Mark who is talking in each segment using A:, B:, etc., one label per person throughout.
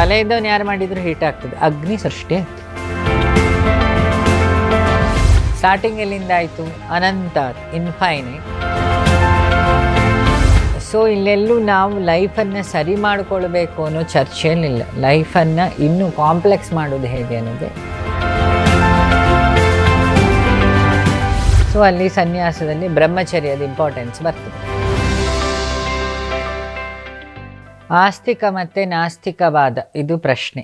A: ತಲೆ ಇದ್ದವನು ಯಾರು ಮಾಡಿದ್ರು ಹೀಟ್ ಆಗ್ತದೆ ಅಗ್ನಿ ಸೃಷ್ಟಿ ಆಯ್ತು ಸ್ಟಾರ್ಟಿಂಗ್ ಎಲ್ಲಿಂದ ಆಯ್ತು ಅನಂತ ಇನ್ಫೈನೈಟ್ ಸೊ ಇಲ್ಲೆಲ್ಲೂ ನಾವು ಲೈಫನ್ನು ಸರಿ ಮಾಡಿಕೊಳ್ಬೇಕು ಅನ್ನೋ ಚರ್ಚೆಯಲ್ಲಿಲ್ಲ ಲೈಫನ್ನು ಇನ್ನೂ ಕಾಂಪ್ಲೆಕ್ಸ್ ಮಾಡೋದು ಹೇಗೆ ಅನ್ನೋದೇ ಸೊ ಅಲ್ಲಿ ಸನ್ಯಾಸದಲ್ಲಿ ಬ್ರಹ್ಮಚರ್ಯದ ಇಂಪಾರ್ಟೆನ್ಸ್ ಬರ್ತದೆ ಆಸ್ತಿಕ ಮತ್ತು ನಾಸ್ತಿಕವಾದ ಇದು ಪ್ರಶ್ನೆ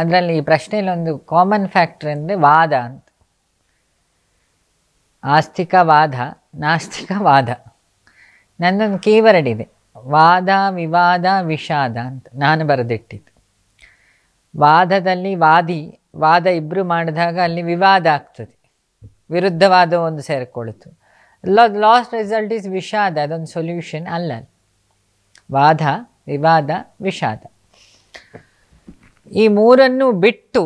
A: ಅದರಲ್ಲಿ ಈ ಪ್ರಶ್ನೆಯಲ್ಲಿ ಒಂದು ಕಾಮನ್ ಫ್ಯಾಕ್ಟ್ರಿ ಅಂದರೆ ವಾದ ಅಂತ ಆಸ್ತಿಕವಾದ ನಾಸ್ತಿಕವಾದ ನನ್ನೊಂದು ಕೀವರ್ಡ್ ಇದೆ ವಾದ ವಿವಾದ ವಿಷಾದ ಅಂತ ನಾನು ಬರೆದಿಟ್ಟಿದ್ದು ವಾದದಲ್ಲಿ ವಾದಿ ವಾದ ಇಬ್ಬರು ಮಾಡಿದಾಗ ಅಲ್ಲಿ ವಿವಾದ ಆಗ್ತದೆ ವಿರುದ್ಧವಾದ ಒಂದು ಸೇರಿಕೊಳ್ತು ಲಾಸ್ಟ್ ರಿಸಲ್ಟ್ ಈಸ್ ವಿಷಾದ ಅದೊಂದು ಸೊಲ್ಯೂಷನ್ ಅಲ್ಲ ವಾದ ವಿವಾದ ವಿಷಾದ ಈ ಮೂರನ್ನು ಬಿಟ್ಟು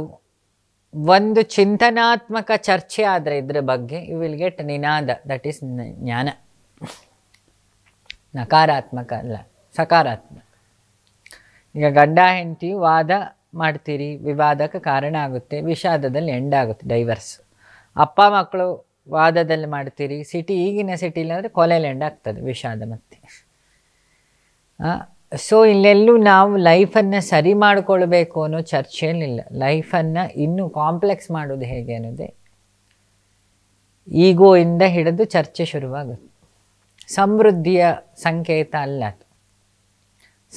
A: ಒಂದು ಚಿಂತನಾತ್ಮಕ ಚರ್ಚೆ ಆದರೆ ಇದರ ಬಗ್ಗೆ ಯು ವಿಲ್ ಗೆಟ್ ನಿನಾದ ದಟ್ ಈಸ್ ಜ್ಞಾನ ನಕಾರಾತ್ಮಕ ಅಲ್ಲ ಸಕಾರಾತ್ಮಕ ಈಗ ಗಂಡ ಹೆಂಡತಿ ವಾದ ಮಾಡ್ತೀರಿ ವಿವಾದಕ್ಕೆ ಕಾರಣ ಆಗುತ್ತೆ ವಿಷಾದದಲ್ಲಿ ಎಂಡ್ ಆಗುತ್ತೆ ಡೈವರ್ಸ್ ಅಪ್ಪ ಮಕ್ಕಳು ವಾದದಲ್ಲಿ ಮಾಡ್ತೀರಿ ಸಿಟಿ ಈಗಿನ ಸಿಟಿಲಿ ಅಂದರೆ ಕೊಲೆಯಲ್ಲಿ ಎಂಡ್ ಆಗ್ತದೆ ವಿಷಾದ ಮತ್ತೆ ಸೊ ಇಲ್ಲೆಲ್ಲೂ ನಾವು ಲೈಫನ್ನು ಸರಿ ಮಾಡಿಕೊಳ್ಬೇಕು ಅನ್ನೋ ಚರ್ಚೆಯಲ್ಲಿಲ್ಲ ಲೈಫನ್ನು ಇನ್ನೂ ಕಾಂಪ್ಲೆಕ್ಸ್ ಮಾಡೋದು ಹೇಗೆ ಅನ್ನೋದೇ ಈಗೋ ಇಂದ ಹಿಡಿದು ಚರ್ಚೆ ಶುರುವಾಗುತ್ತೆ ಸಮೃದ್ಧಿಯ ಸಂಕೇತ ಅಲ್ಲ ಅದು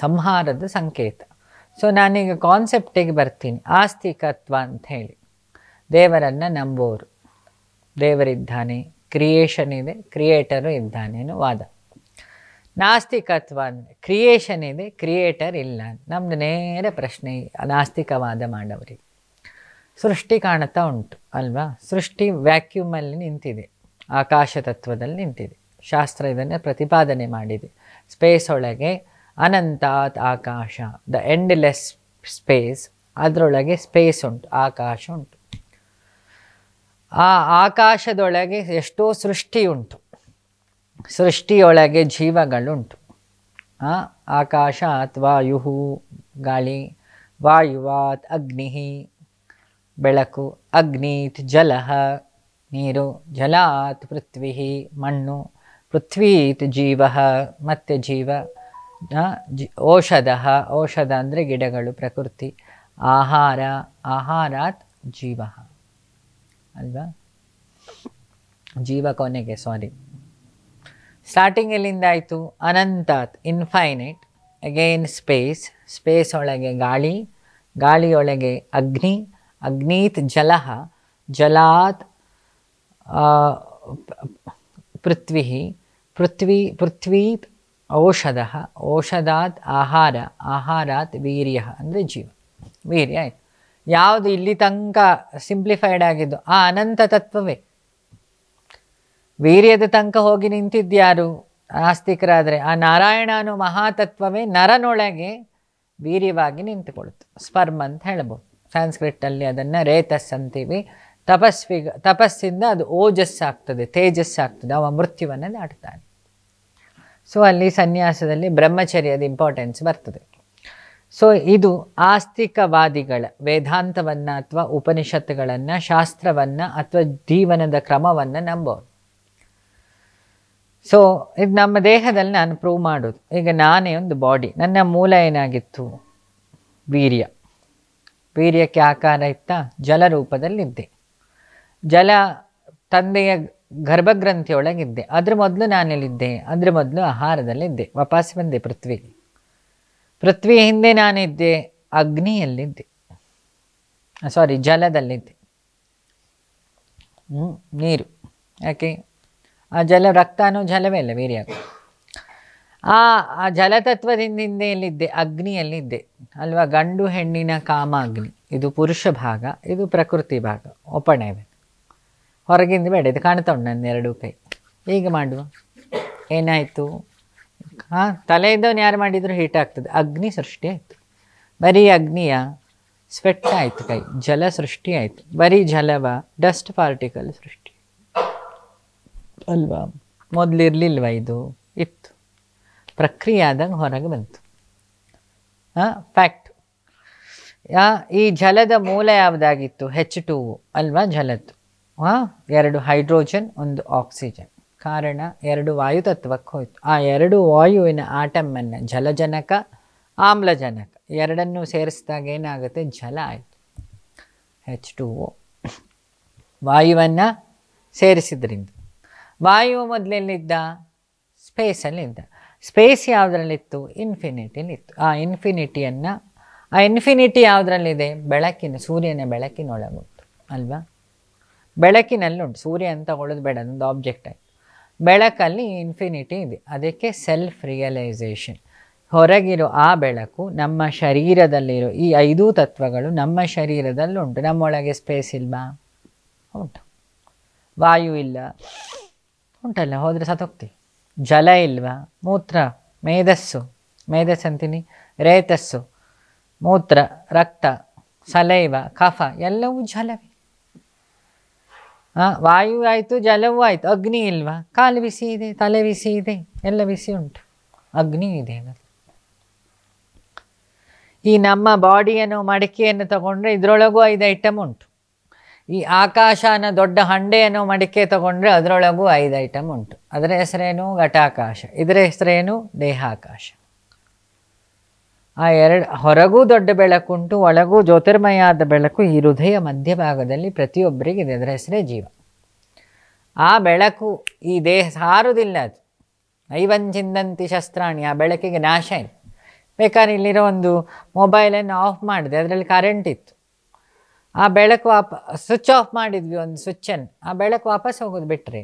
A: ಸಂಹಾರದ ಸಂಕೇತ ಸೊ ನಾನೀಗ ಕಾನ್ಸೆಪ್ಟಿಗೆ ಬರ್ತೀನಿ ಆಸ್ತಿಕತ್ವ ಅಂತ ಹೇಳಿ ದೇವರನ್ನು ನಂಬೋರು ದೇವರಿದ್ದಾನೆ ಕ್ರಿಯೇಷನ್ ಇದೆ ಕ್ರಿಯೇಟರು ಇದ್ದಾನೆ ಅನ್ನೋ ವಾದ ನಾಸ್ತಿಕತ್ವ ಕ್ರಿಯೇಷನ್ ಇದೆ ಕ್ರಿಯೇಟರ್ ಇಲ್ಲ ನಮ್ಮದು ನೇರ ಪ್ರಶ್ನೆ ನಾಸ್ತಿಕವಾದ ಮಾಡವರಿಗೆ ಸೃಷ್ಟಿ ಕಾಣುತ್ತಾ ಉಂಟು ಅಲ್ವಾ ಸೃಷ್ಟಿ ವ್ಯಾಕ್ಯೂಮಲ್ಲಿ ನಿಂತಿದೆ ಆಕಾಶ ತತ್ವದಲ್ಲಿ ನಿಂತಿದೆ ಶಾಸ್ತ್ರ ಇದನ್ನು ಪ್ರತಿಪಾದನೆ ಮಾಡಿದೆ ಸ್ಪೇಸ್ ಒಳಗೆ ಅನಂತಾತ್ ಆಕಾಶ ದ ಎಂಡ್ಲೆಸ್ ಸ್ಪೇಸ್ ಅದರೊಳಗೆ ಸ್ಪೇಸ್ ಉಂಟು ಆಕಾಶ ಉಂಟು ಆ ಆಕಾಶದೊಳಗೆ ಎಷ್ಟೋ ಸೃಷ್ಟಿ ಉಂಟು ಸೃಷ್ಟಿಯೊಳಗೆ ಜೀವಗಳುಂಟು ಆಕಾಶಾತ್ ವಾಯು ಗಾಳಿ ವಾಯುವಾತ್ ಅಗ್ನಿ ಬೆಳಕು ಅಗ್ನೀತ್ ಜಲ ನೀರು ಜಲಾತ್ ಪೃಥ್ವಿ ಮಣ್ಣು ಪೃಥ್ವೀತ್ ಜೀವ ಮತ್ತೆ ಜೀವ ಔಷಧ ಔಷಧ ಅಂದರೆ ಗಿಡಗಳು ಪ್ರಕೃತಿ ಆಹಾರ ಆಹಾರಾತ್ ಜೀವ ಅಲ್ವಾ ಜೀವ ಕೊನೆಗೆ ಸಾರಿ ಸ್ಟಾರ್ಟಿಂಗ್ ಎಲ್ಲಿಂದ ಅನಂತಾತ್ ಇನ್ಫೈನೈಟ್ ಅಗೇನ್ ಸ್ಪೇಸ್ ಸ್ಪೇಸ್ ಒಳಗೆ ಗಾಳಿ ಗಾಳಿಯೊಳಗೆ ಅಗ್ನಿ ಅಗ್ನೀತ್ ಜಲಹ ಜಲಾತ್ ಪೃಥ್ವಿ ಪೃಥ್ವಿ ಪೃಥ್ವೀತ್ ಔಷಧ ಔಷಧಾತ್ ಆಹಾರ ಆಹಾರಾತ್ ವೀರ್ಯ ಅಂದರೆ ಜೀವ ವೀರ್ಯ ಆಯಿತು ಯಾವುದು ಇಲ್ಲಿ ತನಕ ಸಿಂಪ್ಲಿಫೈಡ್ ಆಗಿದ್ದು ಆ ಅನಂತ ತತ್ವವೇ ವೀರ್ಯದ ತನಕ ಹೋಗಿ ನಿಂತಿದ್ಯಾರು ಆಸ್ತಿಕರಾದರೆ ಆ ನಾರಾಯಣ ಅನ್ನೋ ಮಹಾತತ್ವವೇ ನರನೊಳಗೆ ವೀರ್ಯವಾಗಿ ನಿಂತುಕೊಳ್ತು ಸ್ಪರ್ಮ್ ಅಂತ ಹೇಳ್ಬೋದು ಸಂಸ್ಕೃತಲ್ಲಿ ಅದನ್ನು ರೇತಸ್ ಅಂತೀವಿ ತಪಸ್ವಿಗ ತಪಸ್ಸಿಂದ ಅದು ಓಜಸ್ಸಾಗ್ತದೆ ತೇಜಸ್ಸಾಗ್ತದೆ ಅವ ಮೃತ್ಯುವನ್ನು ದಾಟ್ತಾನೆ ಸೊ ಅಲ್ಲಿ ಸನ್ಯಾಸದಲ್ಲಿ ಬ್ರಹ್ಮಚರ್ಯದ ಇಂಪಾರ್ಟೆನ್ಸ್ ಬರ್ತದೆ ಸೊ ಇದು ಆಸ್ತಿಕವಾದಿಗಳ ವೇದಾಂತವನ್ನು ಅಥವಾ ಉಪನಿಷತ್ತುಗಳನ್ನು ಶಾಸ್ತ್ರವನ್ನು ಅಥವಾ ಜೀವನದ ಕ್ರಮವನ್ನು ನಂಬೋದು ಸೊ ಇದು ನಮ್ಮ ದೇಹದಲ್ಲಿ ನಾನು ಪ್ರೂವ್ ಮಾಡೋದು ಈಗ ನಾನೇ ಒಂದು ಬಾಡಿ ನನ್ನ ಮೂಲ ಏನಾಗಿತ್ತು ವೀರ್ಯ ವೀರ್ಯಕ್ಕೆ ಆಕಾರ ಇತ್ತ ಜಲ ರೂಪದಲ್ಲಿದ್ದೆ ಜಲ ತಂದೆಯ ಗರ್ಭಗ್ರಂಥಿಯೊಳಗಿದ್ದೆ ಅದ್ರ ಮೊದಲು ನಾನಿಲ್ಲಿದ್ದೆ ಅದ್ರ ಮೊದಲು ಆಹಾರದಲ್ಲಿದ್ದೆ ವಾಪಸ್ ಬಂದೆ ಪೃಥ್ವಿ ಪೃಥ್ವಿಯ ಹಿಂದೆ ನಾನಿದ್ದೆ ಅಗ್ನಿಯಲ್ಲಿದ್ದೆ ಸಾರಿ ಜಲದಲ್ಲಿದ್ದೆ ನೀರು ಯಾಕೆ ಆ ಜಲ ಅನ್ನೋ ಜಲವೇ ಅಲ್ಲ ಬೇರೆ ಆ ಆ ಎಲ್ಲಿದ್ದೆ ಅಗ್ನಿಯಲ್ಲಿದ್ದೆ ಅಲ್ವಾ ಗಂಡು ಹೆಣ್ಣಿನ ಕಾಮ ಅಗ್ನಿ ಇದು ಪುರುಷ ಭಾಗ ಇದು ಪ್ರಕೃತಿ ಭಾಗ ಒಪ್ಪಣೆ ಹೊರಗಿಂದ ಬೇಡ ಇದು ಕಾಣ್ತಾ ಉಂಟು ನನ್ನ ಎರಡೂ ಕೈ ಈಗ ಮಾಡುವ ಏನಾಯಿತು ಹಾಂ ತಲೆಯಿಂದವನು ಯಾರು ಮಾಡಿದರೂ ಹೀಟ್ ಆಗ್ತದೆ ಅಗ್ನಿ ಸೃಷ್ಟಿ ಆಯಿತು ಬರೀ ಅಗ್ನಿಯ ಸ್ವೆಟ್ ಆಯಿತು ಕೈ ಜಲ ಸೃಷ್ಟಿ ಆಯಿತು ಬರೀ ಜಲವ ಡಸ್ಟ್ ಪಾರ್ಟಿಕಲ್ ಸೃಷ್ಟಿ ಅಲ್ವಾ ಮೊದಲಿರಲಿಲ್ವ ಇದು ಇತ್ತು ಪ್ರಕ್ರಿಯೆ ಆದಂಗೆ ಹೊರಗೆ ಬಂತು ಹಾಂ ಫ್ಯಾಕ್ಟ್ ಈ ಜಲದ ಮೂಲ ಯಾವುದಾಗಿತ್ತು ಹೆಚ್ ಟು ಅಲ್ವಾ ಜಲದ್ದು ಹಾಂ ಎರಡು ಹೈಡ್ರೋಜನ್ ಒಂದು ಆಕ್ಸಿಜನ್ ಕಾರಣ ಎರಡು ವಾಯು ತತ್ವಕ್ಕೆ ಹೋಯಿತು ಆ ಎರಡು ವಾಯುವಿನ ಆಟಮನ್ನು ಜಲಜನಕ ಆಮ್ಲಜನಕ ಎರಡನ್ನೂ ಸೇರಿಸಿದಾಗ ಏನಾಗುತ್ತೆ ಜಲ ಆಯಿತು ಹೆಚ್ ಟು ವಾಯುವನ್ನು ಸೇರಿಸಿದ್ರಿಂದ ವಾಯು ಮೊದಲೆಲ್ಲಿದ್ದ ಸ್ಪೇಸಲ್ಲಿದ್ದ ಸ್ಪೇಸ್ ಯಾವುದರಲ್ಲಿತ್ತು ಇನ್ಫಿನಿಟಿಲಿತ್ತು ಆ ಇನ್ಫಿನಿಟಿಯನ್ನು ಆ ಇನ್ಫಿನಿಟಿ ಯಾವುದರಲ್ಲಿದೆ ಬೆಳಕಿನ ಸೂರ್ಯನ ಬೆಳಕಿನೊಳಗುಂಟು ಅಲ್ವಾ ಬೆಳಕಿನಲ್ಲುಂಟು ಸೂರ್ಯ ಅಂತ ತಗೊಳ್ಳೋದು ಬೇಡ ಅದೊಂದು ಆಬ್ಜೆಕ್ಟ್ ಆಯಿತು ಬೆಳಕಲ್ಲಿ ಇನ್ಫಿನಿಟಿ ಇದೆ ಅದಕ್ಕೆ ಸೆಲ್ಫ್ ರಿಯಲೈಸೇಷನ್ ಹೊರಗಿರೋ ಆ ಬೆಳಕು ನಮ್ಮ ಶರೀರದಲ್ಲಿರೋ ಈ ಐದು ತತ್ವಗಳು ನಮ್ಮ ಶರೀರದಲ್ಲುಂಟು ನಮ್ಮೊಳಗೆ ಸ್ಪೇಸ್ ಇಲ್ವಾ ಉಂಟು ವಾಯು ಇಲ್ಲ ಉಂಟಲ್ಲ ಹೋದರೆ ಸತ್ತೋಗ್ತೀವಿ ಜಲ ಇಲ್ವಾ ಮೂತ್ರ ಮೇಧಸ್ಸು ಮೇಧಸ್ಸು ಅಂತೀನಿ ರೇತಸ್ಸು ಮೂತ್ರ ರಕ್ತ ಸಲೈವ ಕಫ ಎಲ್ಲವೂ ಜಲವೇ ಹಾಂ ವಾಯು ಆಯಿತು ಜಲವೂ ಆಯಿತು ಅಗ್ನಿ ಇಲ್ವಾ ಕಾಲು ಬಿಸಿ ಇದೆ ತಲೆ ಬಿಸಿ ಇದೆ ಎಲ್ಲ ಬಿಸಿ ಉಂಟು ಅಗ್ನಿ ಇದೆ ಈ ನಮ್ಮ ಬಾಡಿಯನ್ನು ಮಡಿಕೆಯನ್ನು ತಗೊಂಡ್ರೆ ಇದರೊಳಗೂ ಐದು ಐಟಮ್ ಉಂಟು ಈ ಆಕಾಶನ ದೊಡ್ಡ ಹಂಡೆಯನ್ನು ಮಡಿಕೆ ತಗೊಂಡ್ರೆ ಅದರೊಳಗೂ ಐದು ಐಟಮ್ ಉಂಟು ಅದರ ಹೆಸರೇನು ಘಟಾಕಾಶ ಇದರ ಹೆಸರೇನು ದೇಹಾಕಾಶ ಆ ಎರಡು ಹೊರಗೂ ದೊಡ್ಡ ಬೆಳಕುಂಟು ಒಳಗೂ ಜ್ಯೋತಿರ್ಮಯಾದ ಬೆಳಕು ಈ ಹೃದಯ ಮಧ್ಯಭಾಗದಲ್ಲಿ ಪ್ರತಿಯೊಬ್ಬರಿಗೆ ಇದೆ ಅದರ ಹೆಸರೇ ಜೀವ ಆ ಬೆಳಕು ಈ ದೇಹ ಸಾರುವುದಿಲ್ಲ ಅದು ಚಿಂದಂತಿ ಶಸ್ತ್ರಾಣಿ ಆ ಬೆಳಕಿಗೆ ನಾಶ ಇಲ್ಲ ಬೇಕಾದ್ರೆ ಇಲ್ಲಿರೋ ಒಂದು ಮೊಬೈಲನ್ನು ಆಫ್ ಮಾಡಿದೆ ಅದರಲ್ಲಿ ಕರೆಂಟ್ ಇತ್ತು ಆ ಬೆಳಕು ವಾಪ ಸ್ವಿಚ್ ಆಫ್ ಮಾಡಿದ್ವಿ ಒಂದು ಸ್ವಿಚ್ಚನ್ನು ಆ ಬೆಳಕು ವಾಪಸ್ ಹೋಗೋದು ಬಿಟ್ಟರೆ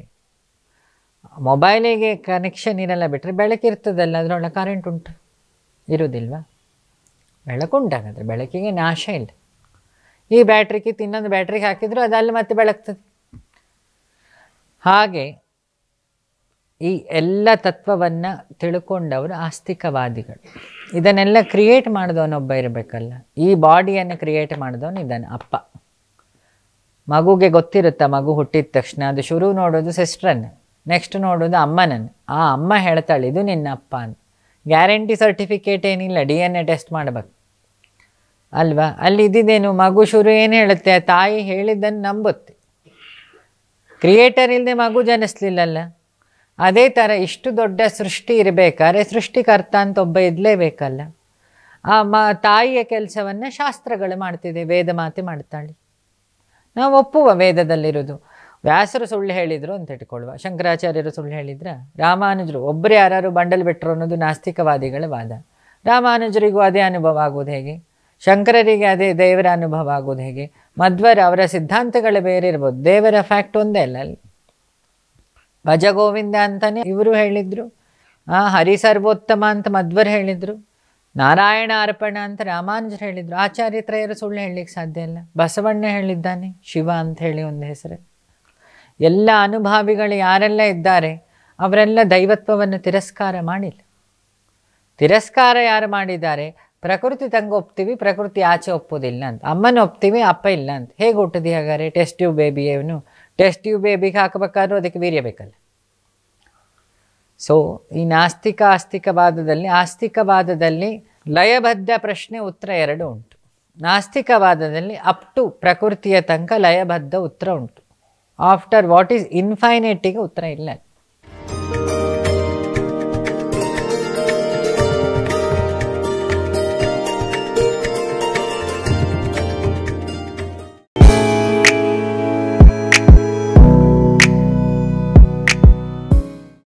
A: ಮೊಬೈಲಿಗೆ ಕನೆಕ್ಷನ್ ಇರಲ್ಲ ಬಿಟ್ಟರೆ ಬೆಳಕಿರ್ತದಲ್ಲ ಇರ್ತದಲ್ಲ ಅದರೊಳಗೆ ಕರೆಂಟ್ ಉಂಟು ಇರೋದಿಲ್ವಾ ಬೆಳಕು ಉಂಟಾಗಾದರೆ ಬೆಳಕಿಗೆ ನಾಶ ಇಲ್ಲ ಈ ಬ್ಯಾಟ್ರಿಗೆ ಇನ್ನೊಂದು ಬ್ಯಾಟ್ರಿಗೆ ಹಾಕಿದ್ರು ಅದಲ್ಲಿ ಮತ್ತೆ ಬೆಳಗ್ತದೆ ಹಾಗೆ ಈ ಎಲ್ಲ ತತ್ವವನ್ನು ತಿಳ್ಕೊಂಡವರು ಆಸ್ತಿಕವಾದಿಗಳು ಇದನ್ನೆಲ್ಲ ಕ್ರಿಯೇಟ್ ಮಾಡಿದವನೊಬ್ಬ ಇರಬೇಕಲ್ಲ ಈ ಬಾಡಿಯನ್ನು ಕ್ರಿಯೇಟ್ ಮಾಡಿದವನು ಇದನ್ನು ಅಪ್ಪ ಮಗುಗೆ ಗೊತ್ತಿರುತ್ತೆ ಮಗು ಹುಟ್ಟಿದ ತಕ್ಷಣ ಅದು ಶುರು ನೋಡೋದು ಸಿಸ್ಟ್ರನ್ನು ನೆಕ್ಸ್ಟ್ ನೋಡೋದು ಅಮ್ಮನನ್ನು ಆ ಅಮ್ಮ ಹೇಳ್ತಾಳೆ ಇದು ನಿನ್ನ ಅಪ್ಪ ಅಂತ ಗ್ಯಾರಂಟಿ ಸರ್ಟಿಫಿಕೇಟ್ ಏನಿಲ್ಲ ಡಿ ಎನ್ ಎ ಟೆಸ್ಟ್ ಮಾಡಬೇಕು ಅಲ್ವಾ ಅಲ್ಲಿ ಇದ್ದಿದ್ದೇನು ಮಗು ಶುರು ಏನು ಹೇಳುತ್ತೆ ತಾಯಿ ಹೇಳಿದ್ದನ್ನು ನಂಬುತ್ತೆ ಕ್ರಿಯೇಟರ್ ಇಲ್ಲದೆ ಮಗು ಜನಿಸ್ಲಿಲ್ಲಲ್ಲ ಅದೇ ಥರ ಇಷ್ಟು ದೊಡ್ಡ ಸೃಷ್ಟಿ ಇರಬೇಕಾದ್ರೆ ಸೃಷ್ಟಿಕರ್ತ ಅಂತ ಒಬ್ಬ ಇರಲೇಬೇಕಲ್ಲ ಆ ಮ ತಾಯಿಯ ಕೆಲಸವನ್ನು ಶಾಸ್ತ್ರಗಳು ಮಾಡ್ತಿದೆ ವೇದ ಮಾತೆ ಮಾಡ್ತಾಳೆ ನಾವು ಒಪ್ಪುವ ವೇದದಲ್ಲಿರೋದು ವ್ಯಾಸರು ಸುಳ್ಳು ಹೇಳಿದರು ಅಂತ ಇಟ್ಕೊಳ್ಳುವ ಶಂಕರಾಚಾರ್ಯರು ಸುಳ್ಳು ಹೇಳಿದ್ರ ರಾಮಾನುಜರು ಒಬ್ಬರು ಯಾರು ಬಂಡಲ್ ಬಿಟ್ಟರು ಅನ್ನೋದು ನಾಸ್ತಿಕವಾದಿಗಳ ವಾದ ರಾಮಾನುಜರಿಗೂ ಅದೇ ಅನುಭವ ಆಗುವುದು ಹೇಗೆ ಶಂಕರರಿಗೆ ಅದೇ ದೇವರ ಅನುಭವ ಆಗುವುದು ಹೇಗೆ ಮಧ್ವರ ಅವರ ಸಿದ್ಧಾಂತಗಳು ಬೇರೆ ಇರ್ಬೋದು ದೇವರ ಫ್ಯಾಕ್ಟ್ ಒಂದೇ ಅಲ್ಲ ಅಲ್ಲಿ
B: ಭಜಗೋವಿಂದ
A: ಅಂತಲೇ ಇವರು ಹೇಳಿದರು ಆ ಸರ್ವೋತ್ತಮ ಅಂತ ಮಧ್ವರು ಹೇಳಿದರು ನಾರಾಯಣ ಅರ್ಪಣ ಅಂತ ರಾಮಾನುಜರು ಹೇಳಿದರು ಆಚಾರ್ಯತ್ರಯರು ಸುಳ್ಳು ಹೇಳಲಿಕ್ಕೆ ಸಾಧ್ಯ ಇಲ್ಲ ಬಸವಣ್ಣ ಹೇಳಿದ್ದಾನೆ ಶಿವ ಅಂತ ಹೇಳಿ ಒಂದು ಹೆಸರು ಎಲ್ಲ ಅನುಭಾವಿಗಳು ಯಾರೆಲ್ಲ ಇದ್ದಾರೆ ಅವರೆಲ್ಲ ದೈವತ್ವವನ್ನು ತಿರಸ್ಕಾರ ಮಾಡಿಲ್ಲ ತಿರಸ್ಕಾರ ಯಾರು ಮಾಡಿದ್ದಾರೆ ಪ್ರಕೃತಿ ತಂಗ ಒಪ್ತೀವಿ ಪ್ರಕೃತಿ ಆಚೆ ಒಪ್ಪೋದಿಲ್ಲ ಅಂತ ಅಮ್ಮನ ಒಪ್ತೀವಿ ಅಪ್ಪ ಇಲ್ಲ ಅಂತ ಹೇಗೆ ಹುಟ್ಟದಿ ಹಾಗಾದ್ರೆ ಟೆಸ್ಟ್ ಟ್ಯೂಬ್ ಬೇಬಿ ಏನು ಟೆಸ್ಟ್ ಟ್ಯೂಬ್ ಬೇಬಿಗೆ ಹಾಕಬೇಕಾದ್ರೂ ಅದಕ್ಕೆ ವೀರ್ಯ ಬೇಕಲ್ಲ ಸೊ ಈ ನಾಸ್ತಿಕ ಆಸ್ತಿಕವಾದದಲ್ಲಿ ಆಸ್ತಿಕವಾದದಲ್ಲಿ ಲಯಬದ್ಧ ಪ್ರಶ್ನೆ ಉತ್ತರ ಎರಡು ಉಂಟು ನಾಸ್ತಿಕವಾದದಲ್ಲಿ ಅಪ್ ಟು ಪ್ರಕೃತಿಯ ತನಕ ಲಯಬದ್ಧ ಉತ್ತರ ಉಂಟು ಆಫ್ಟರ್ ವಾಟ್ ಈಸ್ ಇನ್ಫೈನೈಟಿಗೆ ಉತ್ತರ ಇಲ್ಲ